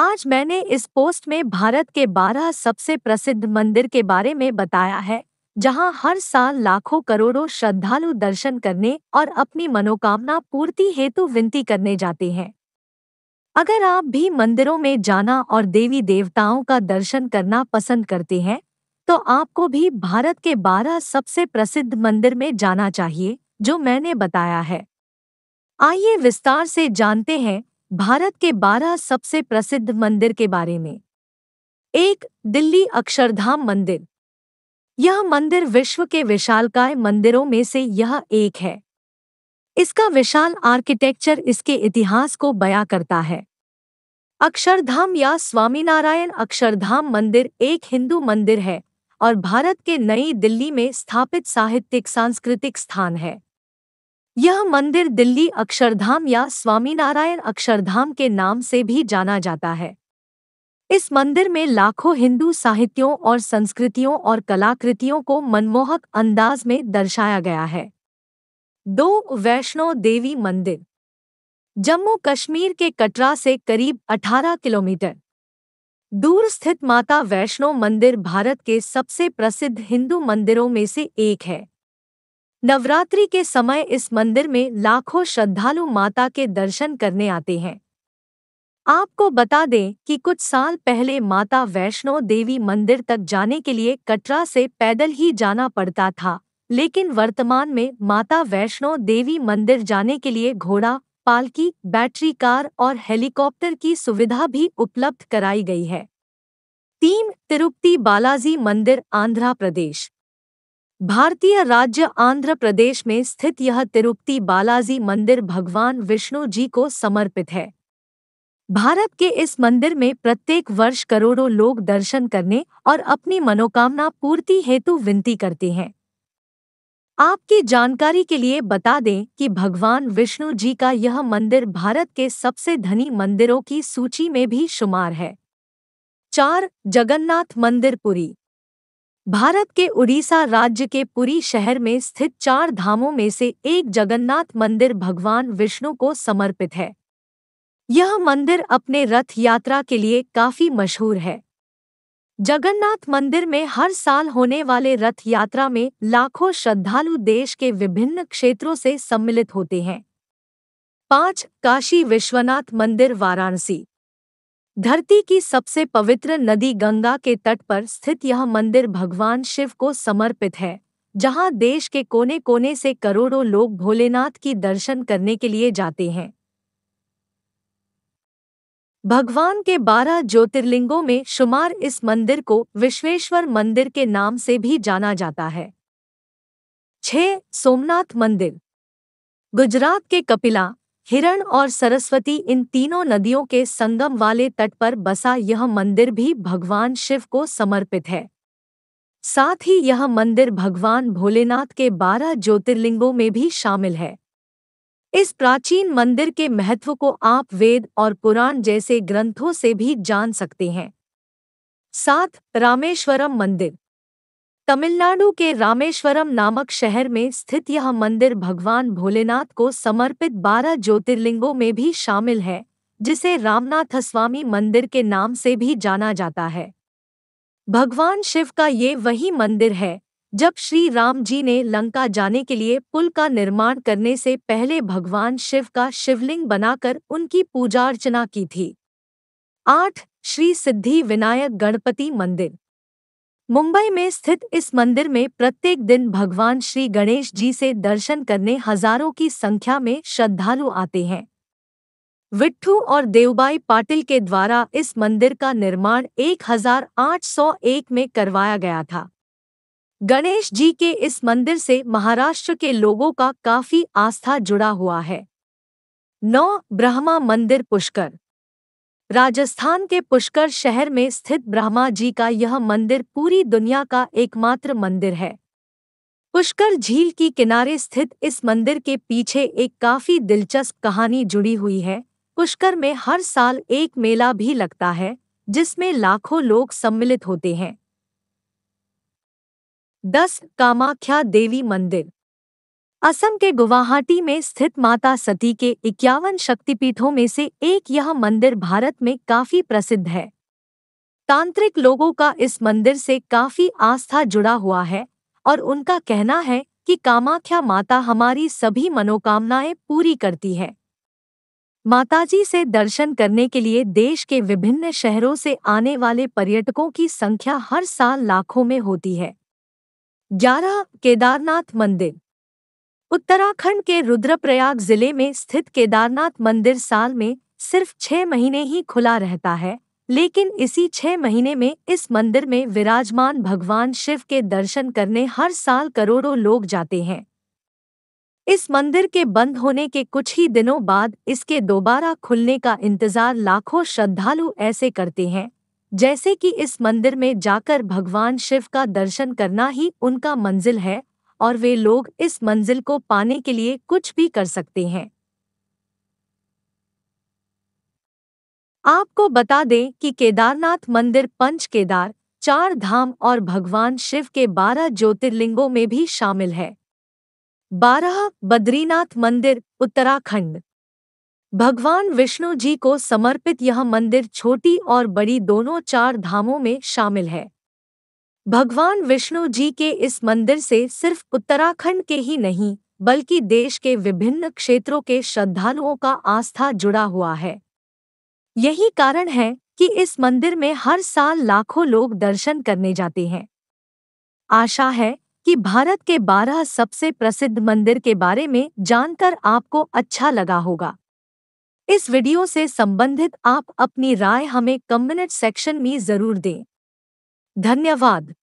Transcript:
आज मैंने इस पोस्ट में भारत के 12 सबसे प्रसिद्ध मंदिर के बारे में बताया है जहां हर साल लाखों करोड़ों श्रद्धालु दर्शन करने और अपनी मनोकामना पूर्ति हेतु विनती करने जाते हैं अगर आप भी मंदिरों में जाना और देवी देवताओं का दर्शन करना पसंद करते हैं तो आपको भी भारत के 12 सबसे प्रसिद्ध मंदिर में जाना चाहिए जो मैंने बताया है आइए विस्तार से जानते हैं भारत के 12 सबसे प्रसिद्ध मंदिर के बारे में एक दिल्ली अक्षरधाम मंदिर यह मंदिर विश्व के विशालकाय मंदिरों में से यह एक है इसका विशाल आर्किटेक्चर इसके इतिहास को बयां करता है अक्षरधाम या स्वामीनारायण अक्षरधाम मंदिर एक हिंदू मंदिर है और भारत के नई दिल्ली में स्थापित साहित्यिक सांस्कृतिक स्थान है यह मंदिर दिल्ली अक्षरधाम या स्वामीनारायण अक्षरधाम के नाम से भी जाना जाता है इस मंदिर में लाखों हिंदू साहित्यों और संस्कृतियों और कलाकृतियों को मनमोहक अंदाज में दर्शाया गया है दो वैष्णो देवी मंदिर जम्मू कश्मीर के कटरा से करीब 18 किलोमीटर दूर स्थित माता वैष्णो मंदिर भारत के सबसे प्रसिद्ध हिंदू मंदिरों में से एक है नवरात्रि के समय इस मंदिर में लाखों श्रद्धालु माता के दर्शन करने आते हैं आपको बता दें कि कुछ साल पहले माता वैष्णो देवी मंदिर तक जाने के लिए कटरा से पैदल ही जाना पड़ता था लेकिन वर्तमान में माता वैष्णो देवी मंदिर जाने के लिए घोड़ा पालकी बैटरी कार और हेलीकॉप्टर की सुविधा भी उपलब्ध कराई गई है तीन तिरुपति बालाजी मंदिर आंध्र प्रदेश भारतीय राज्य आंध्र प्रदेश में स्थित यह तिरुपति बालाजी मंदिर भगवान विष्णु जी को समर्पित है भारत के इस मंदिर में प्रत्येक वर्ष करोड़ों लोग दर्शन करने और अपनी मनोकामना पूर्ति हेतु विनती करते हैं आपकी जानकारी के लिए बता दें कि भगवान विष्णु जी का यह मंदिर भारत के सबसे धनी मंदिरों की सूची में भी शुमार है चार जगन्नाथ मंदिर पुरी भारत के उड़ीसा राज्य के पुरी शहर में स्थित चार धामों में से एक जगन्नाथ मंदिर भगवान विष्णु को समर्पित है यह मंदिर अपने रथ यात्रा के लिए काफी मशहूर है जगन्नाथ मंदिर में हर साल होने वाले रथ यात्रा में लाखों श्रद्धालु देश के विभिन्न क्षेत्रों से सम्मिलित होते हैं पाँच काशी विश्वनाथ मंदिर वाराणसी धरती की सबसे पवित्र नदी गंगा के तट पर स्थित यह मंदिर भगवान शिव को समर्पित है जहां देश के कोने कोने से करोड़ों लोग भोलेनाथ की दर्शन करने के लिए जाते हैं भगवान के बारह ज्योतिर्लिंगों में शुमार इस मंदिर को विश्वेश्वर मंदिर के नाम से भी जाना जाता है छः सोमनाथ मंदिर गुजरात के कपिला हिरण और सरस्वती इन तीनों नदियों के संगम वाले तट पर बसा यह मंदिर भी भगवान शिव को समर्पित है साथ ही यह मंदिर भगवान भोलेनाथ के बारह ज्योतिर्लिंगों में भी शामिल है इस प्राचीन मंदिर के महत्व को आप वेद और पुराण जैसे ग्रंथों से भी जान सकते हैं साथ रामेश्वरम मंदिर तमिलनाडु के रामेश्वरम नामक शहर में स्थित यह मंदिर भगवान भोलेनाथ को समर्पित बारह ज्योतिर्लिंगों में भी शामिल है जिसे रामनाथस्वामी मंदिर के नाम से भी जाना जाता है भगवान शिव का ये वही मंदिर है जब श्री राम जी ने लंका जाने के लिए पुल का निर्माण करने से पहले भगवान शिव का शिवलिंग बनाकर उनकी पूजा अर्चना की थी आठ श्री सिद्धि विनायक गणपति मंदिर मुंबई में स्थित इस मंदिर में प्रत्येक दिन भगवान श्री गणेश जी से दर्शन करने हजारों की संख्या में श्रद्धालु आते हैं विट्ठू और देवबाई पाटिल के द्वारा इस मंदिर का निर्माण 1801 में करवाया गया था गणेश जी के इस मंदिर से महाराष्ट्र के लोगों का काफी आस्था जुड़ा हुआ है नौ ब्रह्मा मंदिर पुष्कर राजस्थान के पुष्कर शहर में स्थित ब्रह्मा जी का यह मंदिर पूरी दुनिया का एकमात्र मंदिर है पुष्कर झील की किनारे स्थित इस मंदिर के पीछे एक काफी दिलचस्प कहानी जुड़ी हुई है पुष्कर में हर साल एक मेला भी लगता है जिसमें लाखों लोग सम्मिलित होते हैं दस कामाख्या देवी मंदिर असम के गुवाहाटी में स्थित माता सती के इक्यावन शक्तिपीठों में से एक यह मंदिर भारत में काफी प्रसिद्ध है तांत्रिक लोगों का इस मंदिर से काफी आस्था जुड़ा हुआ है और उनका कहना है कि कामाख्या माता हमारी सभी मनोकामनाएं पूरी करती है माताजी से दर्शन करने के लिए देश के विभिन्न शहरों से आने वाले पर्यटकों की संख्या हर साल लाखों में होती है ग्यारह केदारनाथ मंदिर उत्तराखंड के रुद्रप्रयाग जिले में स्थित केदारनाथ मंदिर साल में सिर्फ छह महीने ही खुला रहता है लेकिन इसी छह महीने में इस मंदिर में विराजमान भगवान शिव के दर्शन करने हर साल करोड़ों लोग जाते हैं इस मंदिर के बंद होने के कुछ ही दिनों बाद इसके दोबारा खुलने का इंतजार लाखों श्रद्धालु ऐसे करते हैं जैसे कि इस मंदिर में जाकर भगवान शिव का दर्शन करना ही उनका मंजिल है और वे लोग इस मंजिल को पाने के लिए कुछ भी कर सकते हैं आपको बता दें कि केदारनाथ मंदिर पंच केदार चार धाम और भगवान शिव के बारह ज्योतिर्लिंगों में भी शामिल है बारह बद्रीनाथ मंदिर उत्तराखंड भगवान विष्णु जी को समर्पित यह मंदिर छोटी और बड़ी दोनों चार धामों में शामिल है भगवान विष्णु जी के इस मंदिर से सिर्फ उत्तराखंड के ही नहीं बल्कि देश के विभिन्न क्षेत्रों के श्रद्धालुओं का आस्था जुड़ा हुआ है यही कारण है कि इस मंदिर में हर साल लाखों लोग दर्शन करने जाते हैं आशा है कि भारत के 12 सबसे प्रसिद्ध मंदिर के बारे में जानकर आपको अच्छा लगा होगा इस वीडियो से संबंधित आप अपनी राय हमें कमेंट सेक्शन में ज़रूर दें धन्यवाद